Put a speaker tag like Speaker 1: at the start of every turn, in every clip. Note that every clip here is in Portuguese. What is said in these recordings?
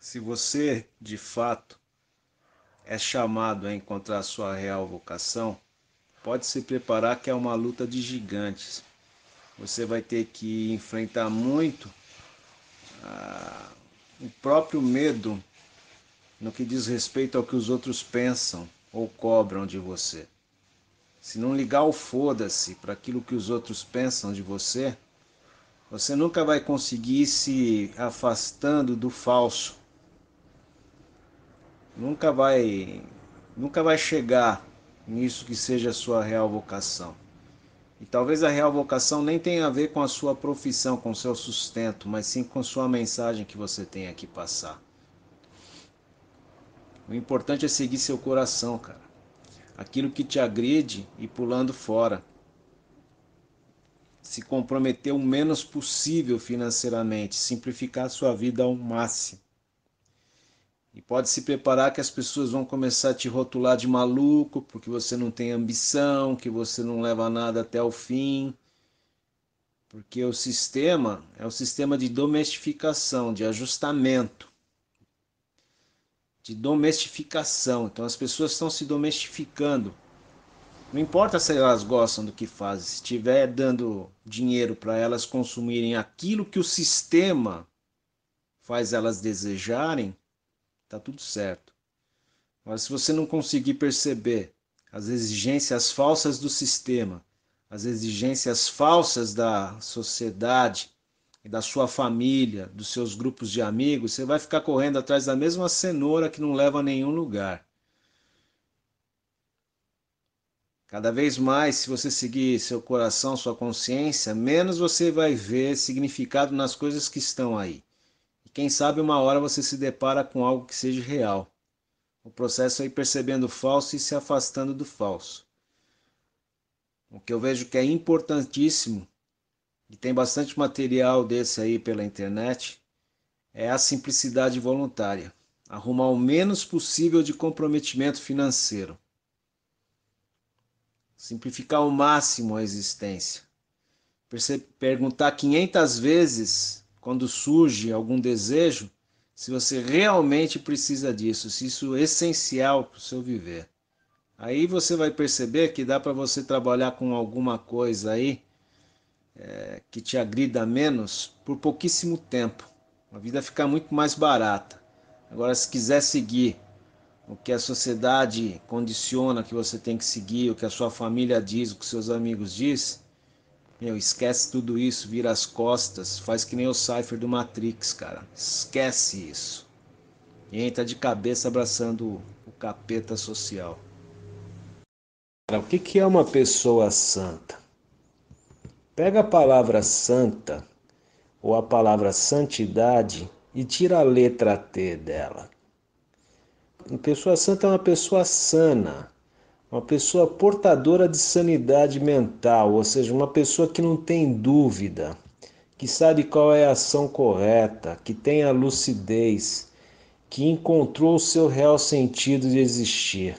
Speaker 1: Se você, de fato, é chamado a encontrar sua real vocação, pode se preparar que é uma luta de gigantes. Você vai ter que enfrentar muito ah, o próprio medo no que diz respeito ao que os outros pensam ou cobram de você. Se não ligar o foda-se para aquilo que os outros pensam de você, você nunca vai conseguir se afastando do falso nunca vai nunca vai chegar nisso que seja a sua real vocação. E talvez a real vocação nem tenha a ver com a sua profissão, com o seu sustento, mas sim com a sua mensagem que você tem aqui passar. O importante é seguir seu coração, cara. Aquilo que te agride e pulando fora. Se comprometer o menos possível financeiramente, simplificar a sua vida ao máximo. E pode se preparar que as pessoas vão começar a te rotular de maluco, porque você não tem ambição, que você não leva nada até o fim. Porque o sistema é o sistema de domesticação, de ajustamento, de domestificação. Então as pessoas estão se domestificando. Não importa se elas gostam do que fazem, se estiver dando dinheiro para elas consumirem aquilo que o sistema faz elas desejarem, tá tudo certo. Mas se você não conseguir perceber as exigências falsas do sistema, as exigências falsas da sociedade, da sua família, dos seus grupos de amigos, você vai ficar correndo atrás da mesma cenoura que não leva a nenhum lugar. Cada vez mais, se você seguir seu coração, sua consciência, menos você vai ver significado nas coisas que estão aí. E quem sabe uma hora você se depara com algo que seja real. O processo é ir percebendo o falso e se afastando do falso. O que eu vejo que é importantíssimo, e tem bastante material desse aí pela internet, é a simplicidade voluntária. Arrumar o menos possível de comprometimento financeiro. Simplificar ao máximo a existência. perguntar 500 vezes quando surge algum desejo, se você realmente precisa disso, se isso é essencial para o seu viver. Aí você vai perceber que dá para você trabalhar com alguma coisa aí é, que te agrida menos por pouquíssimo tempo. A vida fica muito mais barata. Agora, se quiser seguir o que a sociedade condiciona que você tem que seguir, o que a sua família diz, o que seus amigos dizem, meu, esquece tudo isso, vira as costas, faz que nem o Cypher do Matrix, cara. Esquece isso. E entra de cabeça abraçando o capeta social. Cara, o que, que é uma pessoa santa? Pega a palavra santa ou a palavra santidade e tira a letra T dela. Uma pessoa santa é uma pessoa sana, uma pessoa portadora de sanidade mental, ou seja, uma pessoa que não tem dúvida, que sabe qual é a ação correta, que tem a lucidez, que encontrou o seu real sentido de existir.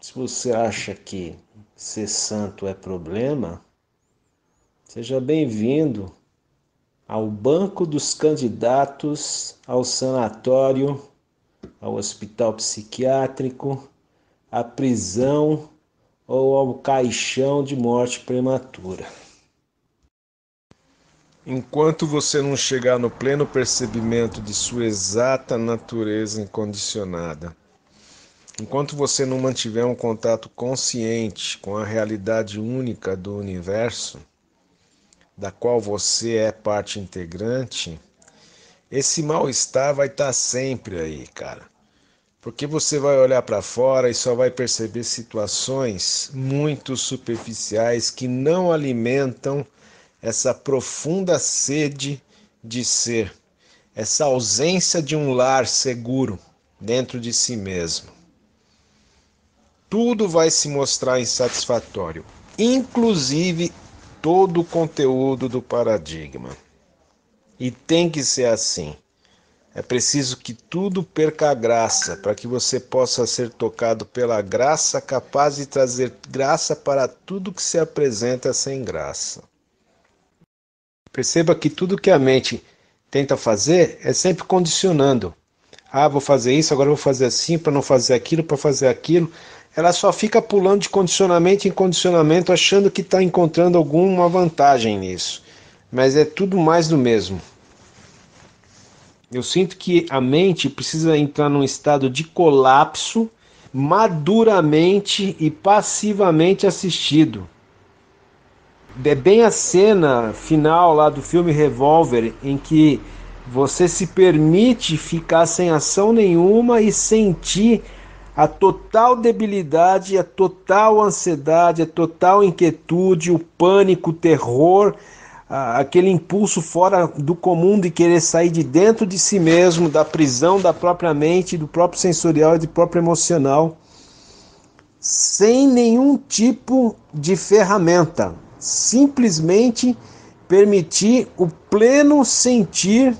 Speaker 1: Se você acha que ser santo é problema, seja bem-vindo ao banco dos candidatos ao sanatório ao hospital psiquiátrico, à prisão ou ao caixão de morte prematura. Enquanto você não chegar no pleno percebimento de sua exata natureza incondicionada, enquanto você não mantiver um contato consciente com a realidade única do universo, da qual você é parte integrante, esse mal-estar vai estar tá sempre aí, cara. Porque você vai olhar para fora e só vai perceber situações muito superficiais que não alimentam essa profunda sede de ser, essa ausência de um lar seguro dentro de si mesmo. Tudo vai se mostrar insatisfatório, inclusive todo o conteúdo do paradigma. E tem que ser assim. É preciso que tudo perca a graça, para que você possa ser tocado pela graça capaz de trazer graça para tudo que se apresenta sem graça. Perceba que tudo que a mente tenta fazer é sempre condicionando. Ah, vou fazer isso, agora vou fazer assim, para não fazer aquilo, para fazer aquilo. Ela só fica pulando de condicionamento em condicionamento, achando que está encontrando alguma vantagem nisso mas é tudo mais do mesmo. Eu sinto que a mente precisa entrar num estado de colapso maduramente e passivamente assistido. É bem a cena final lá do filme Revolver em que você se permite ficar sem ação nenhuma e sentir a total debilidade, a total ansiedade, a total inquietude, o pânico, o terror aquele impulso fora do comum de querer sair de dentro de si mesmo, da prisão da própria mente, do próprio sensorial e do próprio emocional, sem nenhum tipo de ferramenta, simplesmente permitir o pleno sentir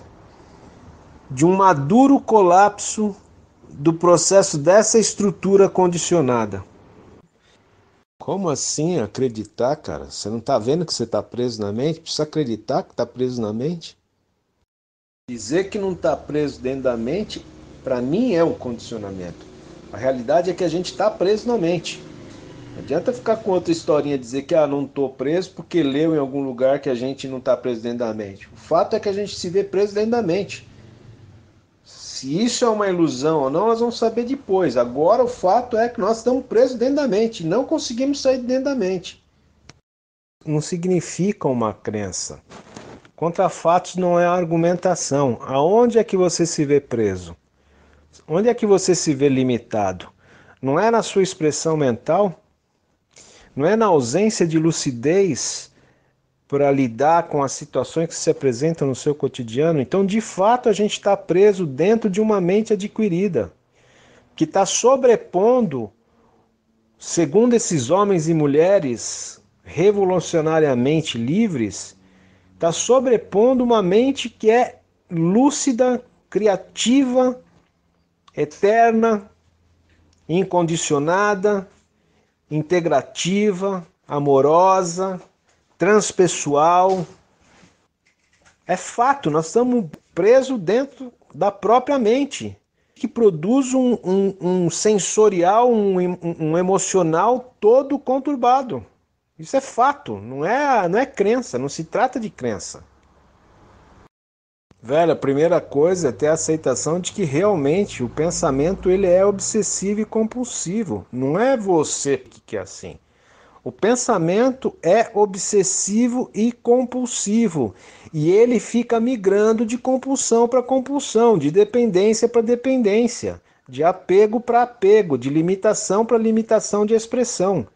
Speaker 1: de um maduro colapso do processo dessa estrutura condicionada. Como assim acreditar, cara? Você não tá vendo que você tá preso na mente? Precisa acreditar que tá preso na mente? Dizer que não tá preso dentro da mente, para mim é um condicionamento. A realidade é que a gente tá preso na mente. Não adianta ficar com outra historinha dizer que ah, não tô preso porque leu em algum lugar que a gente não tá preso dentro da mente. O fato é que a gente se vê preso dentro da mente. Se isso é uma ilusão ou não, nós vamos saber depois. Agora o fato é que nós estamos presos dentro da mente, não conseguimos sair dentro da mente. Não significa uma crença. Contra fatos não é argumentação. Aonde é que você se vê preso? Onde é que você se vê limitado? Não é na sua expressão mental? Não é na ausência de lucidez para lidar com as situações que se apresentam no seu cotidiano. Então, de fato, a gente está preso dentro de uma mente adquirida, que está sobrepondo, segundo esses homens e mulheres revolucionariamente livres, está sobrepondo uma mente que é lúcida, criativa, eterna, incondicionada, integrativa, amorosa, transpessoal. É fato, nós estamos presos dentro da própria mente, que produz um, um, um sensorial, um, um emocional todo conturbado. Isso é fato, não é, não é crença, não se trata de crença. Velho, a primeira coisa é ter a aceitação de que realmente o pensamento ele é obsessivo e compulsivo. Não é você que é assim. O pensamento é obsessivo e compulsivo, e ele fica migrando de compulsão para compulsão, de dependência para dependência, de apego para apego, de limitação para limitação de expressão.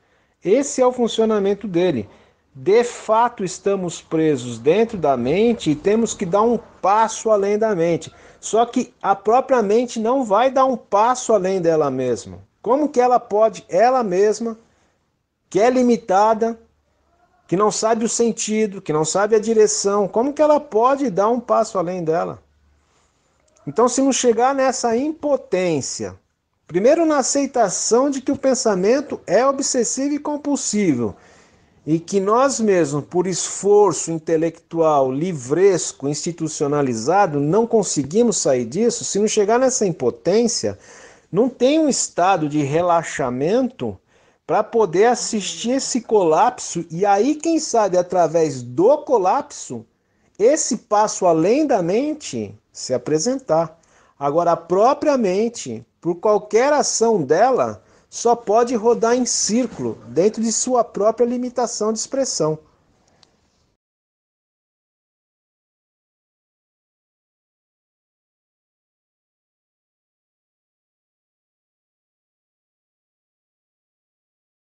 Speaker 1: Esse é o funcionamento dele. De fato, estamos presos dentro da mente e temos que dar um passo além da mente. Só que a própria mente não vai dar um passo além dela mesma. Como que ela pode, ela mesma, que é limitada, que não sabe o sentido, que não sabe a direção, como que ela pode dar um passo além dela? Então, se não chegar nessa impotência, primeiro na aceitação de que o pensamento é obsessivo e compulsivo, e que nós mesmos, por esforço intelectual, livresco, institucionalizado, não conseguimos sair disso, se não chegar nessa impotência, não tem um estado de relaxamento para poder assistir esse colapso e aí, quem sabe, através do colapso, esse passo além da mente se apresentar. Agora, a própria mente, por qualquer ação dela, só pode rodar em círculo dentro de sua própria limitação de expressão.